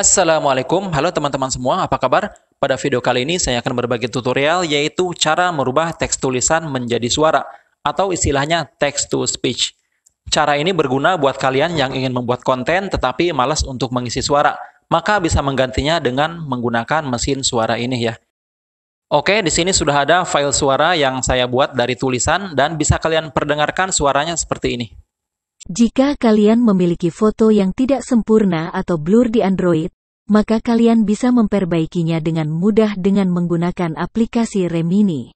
Assalamualaikum, halo teman-teman semua, apa kabar? Pada video kali ini saya akan berbagi tutorial yaitu cara merubah teks tulisan menjadi suara atau istilahnya text to speech. Cara ini berguna buat kalian yang ingin membuat konten tetapi malas untuk mengisi suara, maka bisa menggantinya dengan menggunakan mesin suara ini ya. Oke, di sini sudah ada file suara yang saya buat dari tulisan dan bisa kalian perdengarkan suaranya seperti ini. Jika kalian memiliki foto yang tidak sempurna atau blur di Android, maka kalian bisa memperbaikinya dengan mudah dengan menggunakan aplikasi Remini.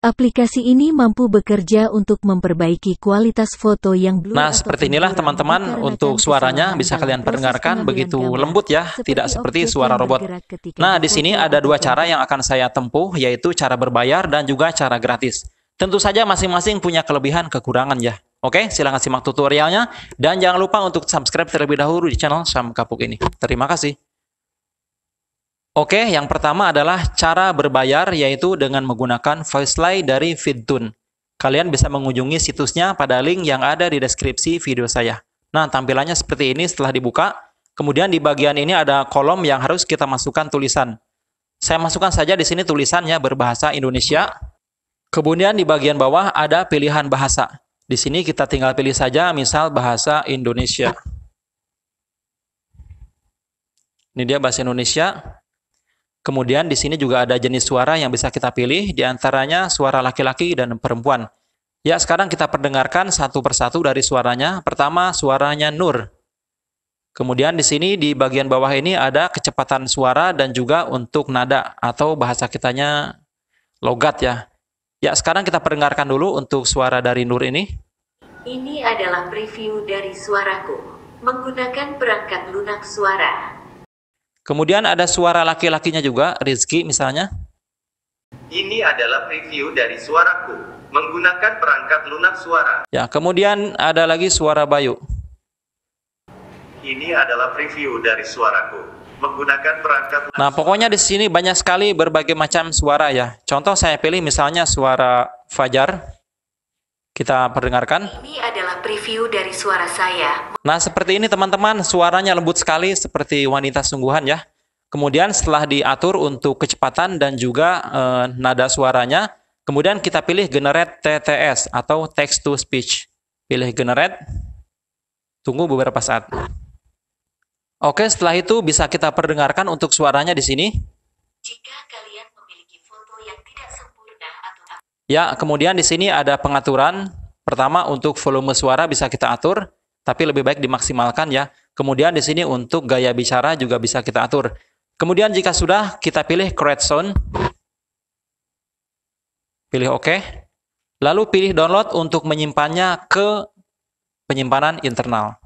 Aplikasi ini mampu bekerja untuk memperbaiki kualitas foto yang blur. Nah, seperti inilah teman-teman untuk suaranya bisa kalian perdengarkan begitu lembut ya, seperti tidak seperti suara robot. Nah, di sini ada dua cara yang akan saya tempuh yaitu cara berbayar dan juga cara gratis. Tentu saja masing-masing punya kelebihan kekurangan ya. Oke, silahkan simak tutorialnya. Dan jangan lupa untuk subscribe terlebih dahulu di channel Sam Kapuk ini. Terima kasih. Oke, yang pertama adalah cara berbayar yaitu dengan menggunakan Voicely dari Vidtun. Kalian bisa mengunjungi situsnya pada link yang ada di deskripsi video saya. Nah, tampilannya seperti ini setelah dibuka. Kemudian di bagian ini ada kolom yang harus kita masukkan tulisan. Saya masukkan saja di sini tulisannya berbahasa Indonesia. Kemudian di bagian bawah ada pilihan bahasa. Di sini kita tinggal pilih saja misal bahasa Indonesia. Ini dia bahasa Indonesia. Kemudian di sini juga ada jenis suara yang bisa kita pilih, diantaranya suara laki-laki dan perempuan. Ya, sekarang kita perdengarkan satu persatu dari suaranya. Pertama, suaranya Nur. Kemudian di sini di bagian bawah ini ada kecepatan suara dan juga untuk nada atau bahasa kitanya logat ya. Ya, sekarang kita perdengarkan dulu untuk suara dari Nur ini. Ini adalah preview dari suaraku menggunakan perangkat lunak suara. Kemudian ada suara laki-lakinya juga, Rizky misalnya. Ini adalah preview dari suaraku menggunakan perangkat lunak suara. Ya, kemudian ada lagi suara Bayu. Ini adalah preview dari suaraku menggunakan perangkat. Nah, pokoknya di sini banyak sekali berbagai macam suara ya. Contoh saya pilih misalnya suara fajar. Kita perdengarkan. Ini adalah preview dari suara saya. Nah, seperti ini teman-teman, suaranya lembut sekali seperti wanita sungguhan ya. Kemudian setelah diatur untuk kecepatan dan juga e, nada suaranya, kemudian kita pilih generate TTS atau text to speech. Pilih generate. Tunggu beberapa saat. Oke, setelah itu bisa kita perdengarkan untuk suaranya di sini. Jika kalian memiliki foto yang tidak sempurna atau Ya, kemudian di sini ada pengaturan. Pertama untuk volume suara bisa kita atur, tapi lebih baik dimaksimalkan ya. Kemudian di sini untuk gaya bicara juga bisa kita atur. Kemudian jika sudah, kita pilih create sound. Pilih oke. OK. Lalu pilih download untuk menyimpannya ke penyimpanan internal.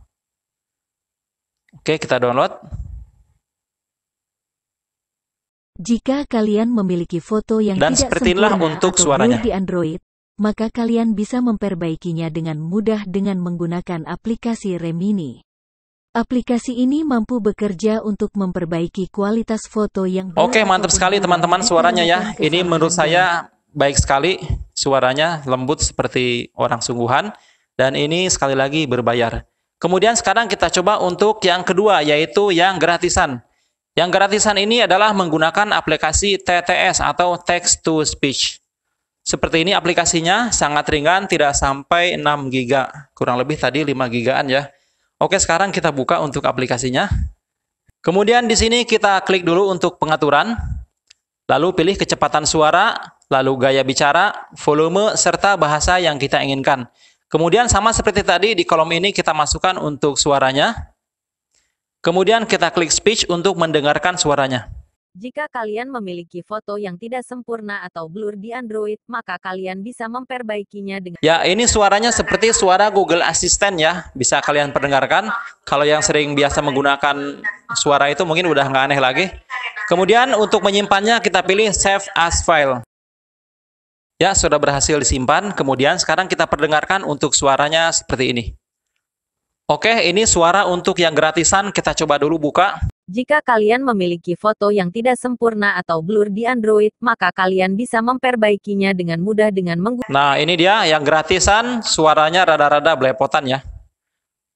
Oke, kita download. Jika kalian memiliki foto yang Dan tidak sempurna untuk atau suaranya. di Android, maka kalian bisa memperbaikinya dengan mudah dengan menggunakan aplikasi Remini. Aplikasi ini mampu bekerja untuk memperbaiki kualitas foto yang Oke, mantap sekali teman-teman suaranya ya. Ini menurut saya baik sekali suaranya, lembut seperti orang sungguhan dan ini sekali lagi berbayar. Kemudian sekarang kita coba untuk yang kedua yaitu yang gratisan. Yang gratisan ini adalah menggunakan aplikasi TTS atau Text to Speech. Seperti ini aplikasinya sangat ringan tidak sampai 6 Giga kurang lebih tadi 5 gigaan ya. Oke, sekarang kita buka untuk aplikasinya. Kemudian di sini kita klik dulu untuk pengaturan. Lalu pilih kecepatan suara, lalu gaya bicara, volume serta bahasa yang kita inginkan. Kemudian sama seperti tadi di kolom ini kita masukkan untuk suaranya. Kemudian kita klik speech untuk mendengarkan suaranya. Jika kalian memiliki foto yang tidak sempurna atau blur di Android, maka kalian bisa memperbaikinya dengan Ya, ini suaranya seperti suara Google Assistant ya. Bisa kalian perdengarkan. Kalau yang sering biasa menggunakan suara itu mungkin udah nggak aneh lagi. Kemudian untuk menyimpannya kita pilih save as file. Ya, sudah berhasil disimpan. Kemudian sekarang kita perdengarkan untuk suaranya seperti ini. Oke, ini suara untuk yang gratisan. Kita coba dulu buka. Jika kalian memiliki foto yang tidak sempurna atau blur di Android, maka kalian bisa memperbaikinya dengan mudah dengan menggunakan... Nah, ini dia yang gratisan, suaranya rada-rada belepotan ya.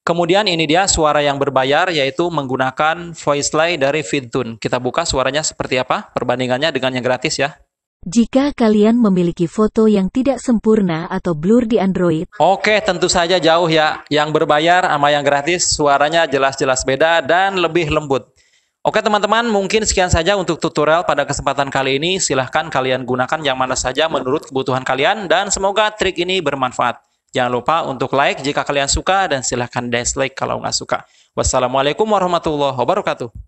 Kemudian ini dia suara yang berbayar, yaitu menggunakan VoiceLay dari Fintune. Kita buka suaranya seperti apa, perbandingannya dengan yang gratis ya. Jika kalian memiliki foto yang tidak sempurna atau blur di Android. Oke, tentu saja jauh ya. Yang berbayar sama yang gratis suaranya jelas-jelas beda dan lebih lembut. Oke teman-teman, mungkin sekian saja untuk tutorial pada kesempatan kali ini. Silahkan kalian gunakan yang mana saja menurut kebutuhan kalian dan semoga trik ini bermanfaat. Jangan lupa untuk like jika kalian suka dan silahkan dislike kalau nggak suka. Wassalamualaikum warahmatullahi wabarakatuh.